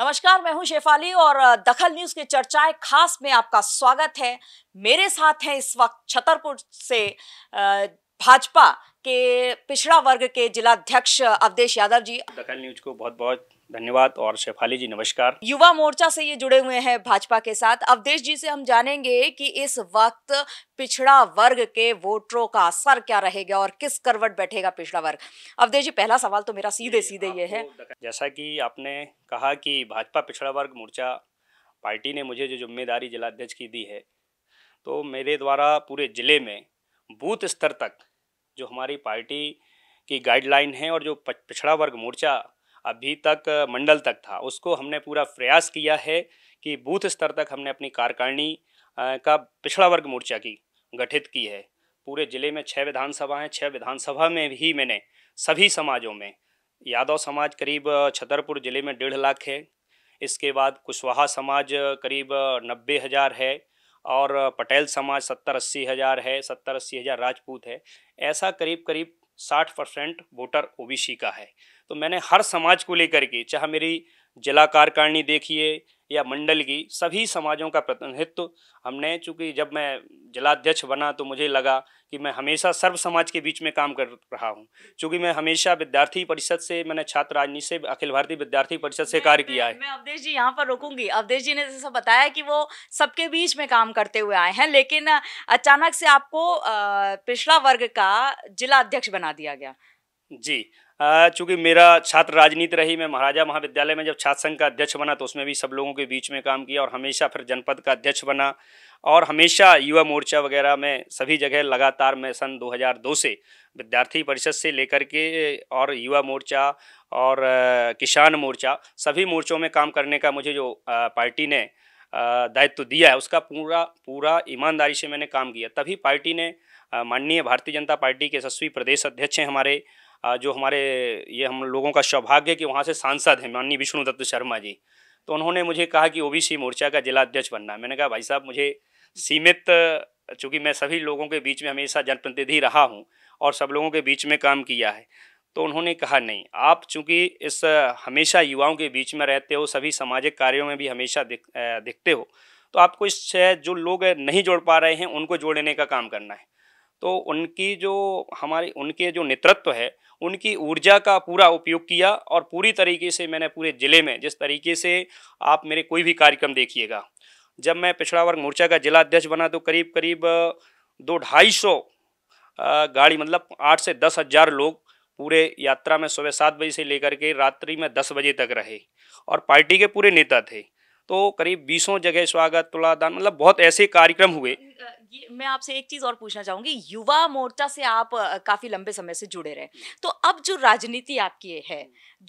नमस्कार मैं हूं शेफाली और दखल न्यूज के चर्चाएं खास में आपका स्वागत है मेरे साथ हैं इस वक्त छतरपुर से भाजपा के पिछड़ा वर्ग के जिलाध्यक्ष अवधेश यादव जी दखल न्यूज को बहुत बहुत धन्यवाद और शेफाली जी नमस्कार युवा मोर्चा से ये जुड़े हुए हैं भाजपा के साथ अवधेश जी से हम जानेंगे कि इस वक्त पिछड़ा वर्ग के वोटरों का असर क्या रहेगा और किस करवट बैठेगा पिछड़ा वर्ग अवधेश जी पहला सवाल तो मेरा सीधे सीधे ये है जैसा कि आपने कहा कि भाजपा पिछड़ा वर्ग मोर्चा पार्टी ने मुझे जो जिम्मेदारी जिलाध्यक्ष की दी है तो मेरे द्वारा पूरे ज़िले में बूथ स्तर तक जो हमारी पार्टी की गाइडलाइन है और जो पिछड़ा वर्ग मोर्चा अभी तक मंडल तक था उसको हमने पूरा प्रयास किया है कि बूथ स्तर तक हमने अपनी कार्यकारिणी का पिछड़ा वर्ग मोर्चा की गठित की है पूरे ज़िले में छः विधानसभा हैं छः विधानसभा में भी मैंने सभी समाजों में यादव समाज करीब छतरपुर ज़िले में डेढ़ लाख है इसके बाद कुशवाहा समाज करीब नब्बे हज़ार है और पटेल समाज सत्तर अस्सी हज़ार है सत्तर अस्सी हज़ार राजपूत है ऐसा करीब करीब साठ परसेंट वोटर ओबीसी का है तो मैंने हर समाज को लेकर के चाहे मेरी जिला कार्यकारिणी देखिए या मंडल की सभी समाजों का प्रतिनिधित्व हमने चूँकि जब मैं जिलाध्यक्ष बना तो मुझे लगा कि मैं हमेशा सर्व समाज के बीच में काम कर रहा हूँ चूंकि मैं हमेशा विद्यार्थी परिषद से मैंने छात्र राजनीति से अखिल भारतीय विद्यार्थी परिषद से कार्य किया है मैं अवधेश जी यहाँ पर रुकूंगी अवधेश जी ने जैसा बताया कि वो सबके बीच में काम करते हुए आए हैं लेकिन अचानक से आपको पिछड़ा वर्ग का जिला अध्यक्ष बना दिया गया जी चूँकि मेरा छात्र राजनीति रही मैं महाराजा महाविद्यालय में जब छात्र संघ का अध्यक्ष बना तो उसमें भी सब लोगों के बीच में काम किया और हमेशा फिर जनपद का अध्यक्ष बना और हमेशा युवा मोर्चा वगैरह में सभी जगह लगातार मैं सन 2002 से विद्यार्थी परिषद से लेकर के और युवा मोर्चा और किसान मोर्चा सभी मोर्चों में काम करने का मुझे जो पार्टी ने दायित्व दिया है उसका पूरा पूरा ईमानदारी से मैंने काम किया तभी पार्टी ने माननीय भारतीय जनता पार्टी के यशस्वी प्रदेश अध्यक्ष हैं हमारे जो हमारे ये हम लोगों का सौभाग्य कि वहाँ से सांसद हैं माननीय विष्णु दत्त शर्मा जी तो उन्होंने मुझे कहा कि ओबीसी मोर्चा का जिला अध्यक्ष बनना है मैंने कहा भाई साहब मुझे सीमित चूँकि मैं सभी लोगों के बीच में हमेशा जनप्रतिनिधि रहा हूँ और सब लोगों के बीच में काम किया है तो उन्होंने कहा नहीं आप चूँकि इस हमेशा युवाओं के बीच में रहते हो सभी सामाजिक कार्यों में भी हमेशा दिख, दिखते हो तो आपको इससे जो लोग नहीं जोड़ पा रहे हैं उनको जोड़ने का काम करना है तो उनकी जो हमारे उनके जो नेतृत्व है उनकी ऊर्जा का पूरा उपयोग किया और पूरी तरीके से मैंने पूरे ज़िले में जिस तरीके से आप मेरे कोई भी कार्यक्रम देखिएगा जब मैं पिछड़ा वर्ग मोर्चा का जिला अध्यक्ष बना तो करीब करीब दो ढाई सौ गाड़ी मतलब आठ से दस हज़ार लोग पूरे यात्रा में सुबह सात बजे से लेकर के रात्रि में दस बजे तक रहे और पार्टी के पूरे नेता थे तो करीब बीसों जगह स्वागत तुलादान मतलब बहुत ऐसे कार्यक्रम हुए ये मैं आपसे एक चीज और पूछना चाहूंगी युवा मोर्चा से आप काफी लंबे समय से जुड़े रहे तो अब जो राजनीति आपकी है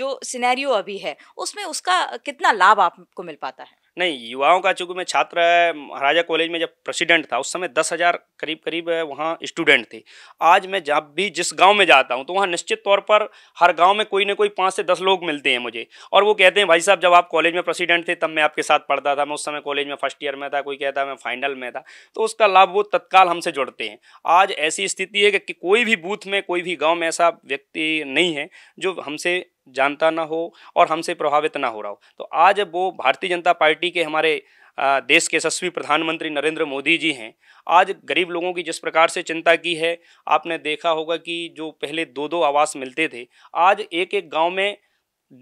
जो सिनेरियो अभी है उसमें उसका कितना लाभ आपको मिल पाता है नहीं युवाओं का चूँकि मैं छात्र महाराजा कॉलेज में जब प्रेसिडेंट था उस समय दस हज़ार करीब करीब वहाँ स्टूडेंट थे आज मैं जब भी जिस गांव में जाता हूँ तो वहाँ निश्चित तौर पर हर गांव में कोई ना कोई पाँच से दस लोग मिलते हैं मुझे और वो कहते हैं भाई साहब जब आप कॉलेज में प्रेसिडेंट थे तब मैं आपके साथ पढ़ता था मैं उस समय कॉलेज में फर्स्ट ईयर में था कोई कहता मैं फाइनल में था तो उसका लाभ वो तत्काल हमसे जुड़ते हैं आज ऐसी स्थिति है कि कोई भी बूथ में कोई भी गाँव में ऐसा व्यक्ति नहीं है जो हमसे जानता ना हो और हमसे प्रभावित ना हो रहा हो तो आज वो भारतीय जनता पार्टी के हमारे देश के यशस्वी प्रधानमंत्री नरेंद्र मोदी जी हैं आज गरीब लोगों की जिस प्रकार से चिंता की है आपने देखा होगा कि जो पहले दो दो आवास मिलते थे आज एक एक गांव में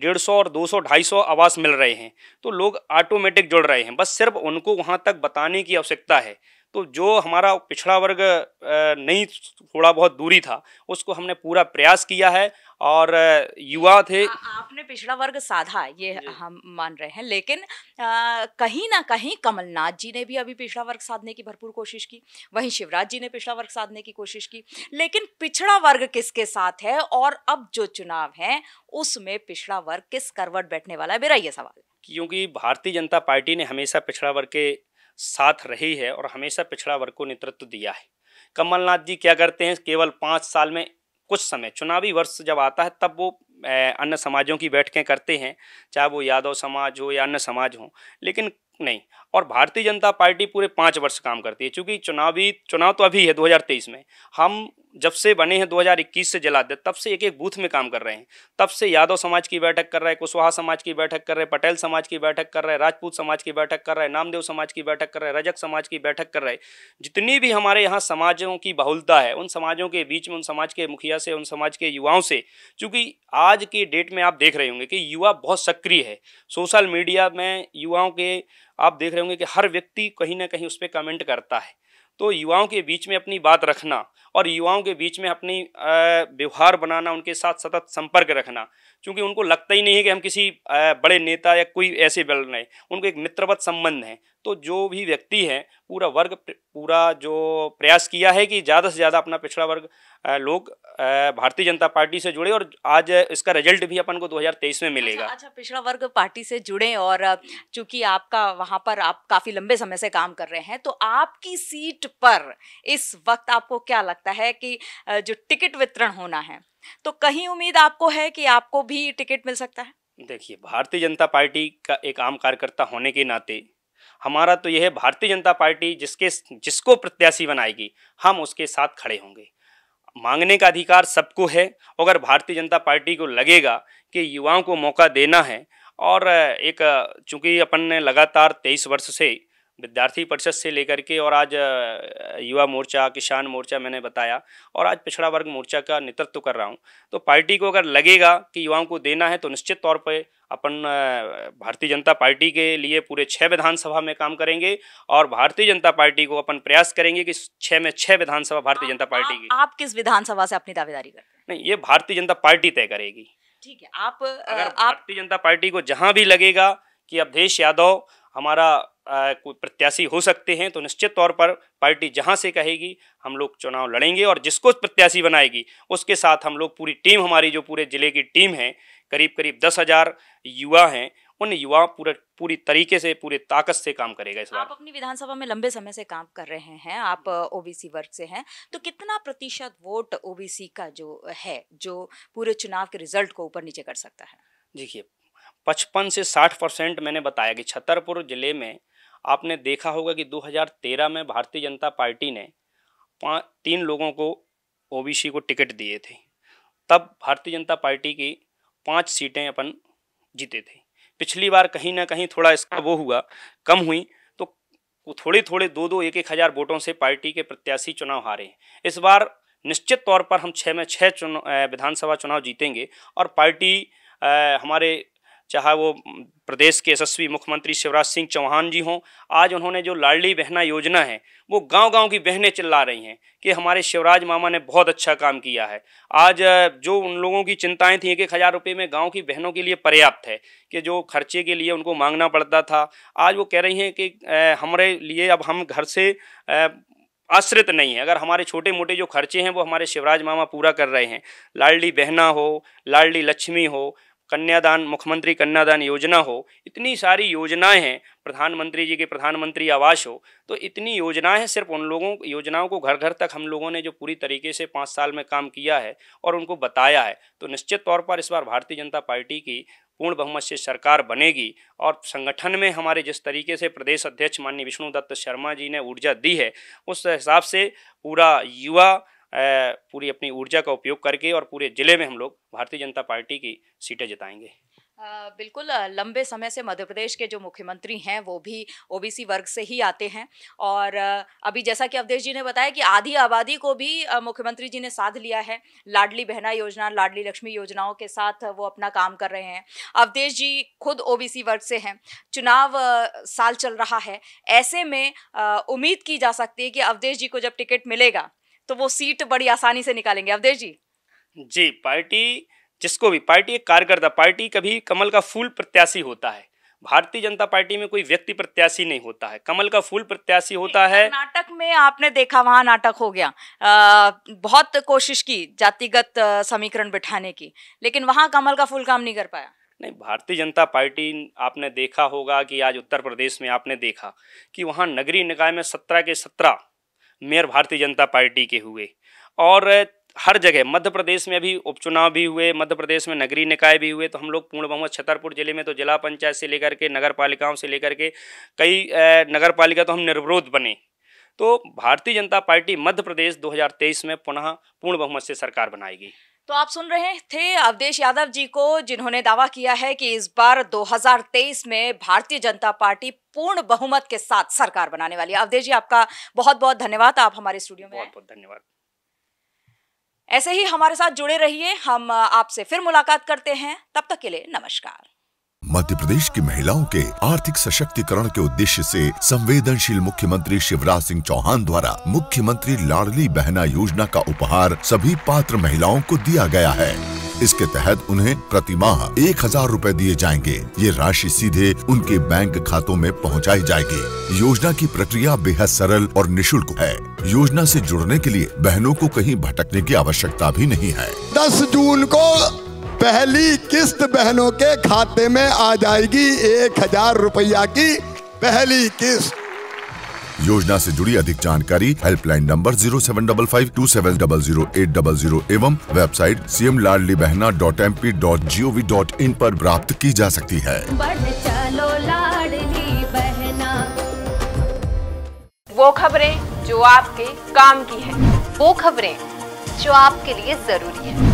डेढ़ सौ और दो सौ ढाई सौ आवास मिल रहे हैं तो लोग ऑटोमेटिक जुड़ रहे हैं बस सिर्फ उनको वहाँ तक बताने की आवश्यकता है तो जो हमारा पिछड़ा वर्ग नहीं थोड़ा बहुत दूरी था उसको हमने पूरा प्रयास किया है और युवा थे आ, आपने पिछड़ा वर्ग साधा ये हम मान रहे हैं लेकिन आ, कहीं ना कहीं कमलनाथ जी ने भी अभी पिछड़ा वर्ग साधने की भरपूर कोशिश की वहीं शिवराज जी ने पिछड़ा वर्ग साधने की कोशिश की लेकिन पिछड़ा वर्ग किसके साथ है और अब जो चुनाव है उसमें पिछड़ा वर्ग किस करवट बैठने वाला है मेरा ये सवाल क्योंकि भारतीय जनता पार्टी ने हमेशा पिछड़ा वर्ग के साथ रही है और हमेशा पिछड़ा वर्ग को नेतृत्व दिया है कमलनाथ जी क्या करते हैं केवल पाँच साल में कुछ समय चुनावी वर्ष जब आता है तब वो अन्य समाजों की बैठकें करते हैं चाहे वो यादव समाज हो या अन्य समाज हो लेकिन नहीं और भारतीय जनता पार्टी पूरे पाँच वर्ष काम करती है क्योंकि चुनावी चुनाव तो अभी है 2023 में हम जब से बने हैं 2021 से जला दे तब से एक एक बूथ में काम कर रहे हैं तब से यादव समाज की बैठक कर रहे हैं कुशवाहा समाज की बैठक कर रहे हैं पटेल समाज की बैठक कर रहे हैं राजपूत समाज की बैठक कर रहे हैं नामदेव समाज की बैठक कर रहे हैं रजक समाज की बैठक कर रहे जितनी भी हमारे यहाँ समाजों की बहुलता है उन समाजों के बीच में उन समाज के मुखिया से उन समाज के युवाओं से चूँकि आज की डेट में आप देख रहे होंगे कि युवा बहुत सक्रिय है सोशल मीडिया में युवाओं के आप देख रहे होंगे कि हर व्यक्ति कहीं ना कहीं उस पर कमेंट करता है तो युवाओं के बीच में अपनी बात रखना और युवाओं के बीच में अपनी व्यवहार बनाना उनके साथ सतत संपर्क रखना क्योंकि उनको लगता ही नहीं है कि हम किसी बड़े नेता या कोई ऐसे बल रहे उनको एक मित्रवत संबंध है तो जो भी व्यक्ति है पूरा वर्ग पूरा जो प्रयास किया है कि ज़्यादा से ज़्यादा अपना पिछड़ा वर्ग लोग भारतीय जनता पार्टी से जुड़े और आज इसका रिजल्ट भी अपन को 2023 में अच्छा, मिलेगा अच्छा, अच्छा पिछड़ा वर्ग पार्टी से जुड़े और चूंकि आपका वहाँ पर आप काफ़ी लंबे समय से काम कर रहे हैं तो आपकी सीट पर इस वक्त आपको क्या लगता लगता है कि जो टिकट वितरण होना है तो कहीं उम्मीद आपको है कि आपको भी टिकट मिल सकता है देखिए भारतीय जनता पार्टी का एक आम कार्यकर्ता होने के नाते हमारा तो यह है भारतीय जनता पार्टी जिसके जिसको प्रत्याशी बनाएगी हम उसके साथ खड़े होंगे मांगने का अधिकार सबको है अगर भारतीय जनता पार्टी को लगेगा कि युवाओं को मौका देना है और एक चूंकि अपन ने लगातार तेईस वर्ष से विद्यार्थी परिषद से लेकर के और आज युवा मोर्चा किसान मोर्चा मैंने बताया और आज पिछड़ा वर्ग मोर्चा का नेतृत्व कर रहा हूँ तो पार्टी को अगर लगेगा कि युवाओं को देना है तो निश्चित तौर पर अपन भारतीय जनता पार्टी के लिए पूरे छः विधानसभा में काम करेंगे और भारतीय जनता पार्टी को अपन प्रयास करेंगे कि छः में छः विधानसभा भारतीय जनता पार्टी की आप किस विधानसभा से अपनी दावेदारी करते हैं नहीं ये भारतीय जनता पार्टी तय करेगी ठीक है आप अगर भारतीय जनता पार्टी को जहाँ भी लगेगा कि अवधेश यादव हमारा कोई प्रत्याशी हो सकते हैं तो निश्चित तौर पर पार्टी जहां से कहेगी हम लोग चुनाव लड़ेंगे और जिसको प्रत्याशी बनाएगी उसके साथ हम लोग पूरी टीम हमारी जो पूरे ज़िले की टीम है करीब करीब दस हज़ार युवा हैं उन युवा पूरे पूरी तरीके से पूरे ताकत से काम करेगा इस बार आप अपनी विधानसभा में लंबे समय से काम कर रहे हैं आप ओबीसी वर्ग से हैं तो कितना प्रतिशत वोट ओबीसी का जो है जो पूरे चुनाव के रिजल्ट को ऊपर नीचे कर सकता है देखिए पचपन से साठ परसेंट मैंने बताया कि छतरपुर ज़िले में आपने देखा होगा कि 2013 में भारतीय जनता पार्टी ने पाँच तीन लोगों को ओबीसी को टिकट दिए थे तब भारतीय जनता पार्टी की पाँच सीटें अपन जीते थे पिछली बार कहीं ना कहीं थोड़ा इसका वो हुआ कम हुई तो थोड़े थोड़े दो दो एक एक हज़ार वोटों से पार्टी के प्रत्याशी चुनाव हारे इस बार निश्चित तौर पर हम छः में छः चुनाव विधानसभा चुनाव जीतेंगे और पार्टी आ, हमारे चाहे वो प्रदेश के यशस्वी मुख्यमंत्री शिवराज सिंह चौहान जी हों आज उन्होंने जो लाडली बहना योजना है वो गांव-गांव की बहनें चिल्ला रही हैं कि हमारे शिवराज मामा ने बहुत अच्छा काम किया है आज जो उन लोगों की चिंताएं थी एक एक हज़ार रुपये में गांव की बहनों के लिए पर्याप्त है कि जो खर्चे के लिए उनको मांगना पड़ता था आज वो कह रही हैं कि हमारे लिए अब हम घर से आश्रित नहीं है अगर हमारे छोटे मोटे जो खर्चे हैं वो हमारे शिवराज मामा पूरा कर रहे हैं लाडली बहना हो लाडली लक्ष्मी हो कन्यादान मुख्यमंत्री कन्यादान योजना हो इतनी सारी योजनाएं हैं प्रधानमंत्री जी की प्रधानमंत्री आवास हो तो इतनी योजनाएं हैं सिर्फ उन लोगों योजनाओं को घर घर तक हम लोगों ने जो पूरी तरीके से पाँच साल में काम किया है और उनको बताया है तो निश्चित तौर पर इस बार भारतीय जनता पार्टी की पूर्ण बहुमत से सरकार बनेगी और संगठन में हमारे जिस तरीके से प्रदेश अध्यक्ष माननीय विष्णु दत्त शर्मा जी ने ऊर्जा दी है उस हिसाब से पूरा युवा पूरी अपनी ऊर्जा का उपयोग करके और पूरे ज़िले में हम लोग भारतीय जनता पार्टी की सीटें जिताएंगे बिल्कुल लंबे समय से मध्य प्रदेश के जो मुख्यमंत्री हैं वो भी ओबीसी वर्ग से ही आते हैं और अभी जैसा कि अवधेश जी ने बताया कि आधी आबादी को भी मुख्यमंत्री जी ने साध लिया है लाडली बहना योजना लाडली लक्ष्मी योजनाओं के साथ वो अपना काम कर रहे हैं अवधेश जी खुद ओबीसी वर्ग से हैं चुनाव साल चल रहा है ऐसे में उम्मीद की जा सकती है कि अवधेश जी को जब टिकट मिलेगा तो वो सीट बड़ी आसानी से निकालेंगे अवधेश जी जी पार्टी जिसको भी पार्टी एक कार्यकर्ता पार्टी कभी कमल का फूल प्रत्याशी होता है भारतीय जनता पार्टी में कोई व्यक्ति प्रत्याशी नहीं होता है कमल का फूल प्रत्याशी होता है नाटक में आपने देखा वहां नाटक हो गया आ, बहुत कोशिश की जातिगत समीकरण बिठाने की लेकिन वहां कमल का फूल काम नहीं कर पाया नहीं भारतीय जनता पार्टी आपने देखा होगा कि आज उत्तर प्रदेश में आपने देखा कि वहाँ नगरीय निकाय में सत्रह के सत्रह मेयर भारतीय जनता पार्टी के हुए और हर जगह मध्य प्रदेश में अभी उपचुनाव भी हुए मध्य प्रदेश में नगरीय निकाय भी हुए तो हम लोग पूर्ण बहुमत छतरपुर जिले में तो जिला पंचायत से लेकर के नगर पालिकाओं से लेकर के कई नगर पालिका तो हम निर्विरोध बने तो भारतीय जनता पार्टी मध्य प्रदेश 2023 में पुनः पूर्ण बहुमत से सरकार बनाएगी तो आप सुन रहे थे अवधेश यादव जी को जिन्होंने दावा किया है कि इस बार 2023 में भारतीय जनता पार्टी पूर्ण बहुमत के साथ सरकार बनाने वाली है अवधेश जी आपका बहुत बहुत धन्यवाद आप हमारे स्टूडियो में बहुत बहुत धन्यवाद ऐसे ही हमारे साथ जुड़े रहिए हम आपसे फिर मुलाकात करते हैं तब तक के लिए नमस्कार मध्य प्रदेश की महिलाओं के आर्थिक सशक्तिकरण के उद्देश्य से संवेदनशील मुख्यमंत्री शिवराज सिंह चौहान द्वारा मुख्यमंत्री लाडली बहना योजना का उपहार सभी पात्र महिलाओं को दिया गया है इसके तहत उन्हें प्रति माह एक हजार रूपए दिए जाएंगे ये राशि सीधे उनके बैंक खातों में पहुंचाई जाएगी योजना की प्रक्रिया बेहद सरल और निशुल्क है योजना से जुड़ने के लिए बहनों को कहीं भटकने की आवश्यकता भी नहीं है दस जून को पहली किस्त बहनों के खाते में आ जाएगी एक हजार रुपया की पहली किस्त योजना से जुड़ी अधिक जानकारी helpline number zero seven double five two seven double zero eight double zero एवं website C M Ladli Behna dot M P dot G O V dot in आरोप प्राप्त की जा सकती है वो खबरें जो आपके काम की है वो खबरें जो आपके लिए जरूरी है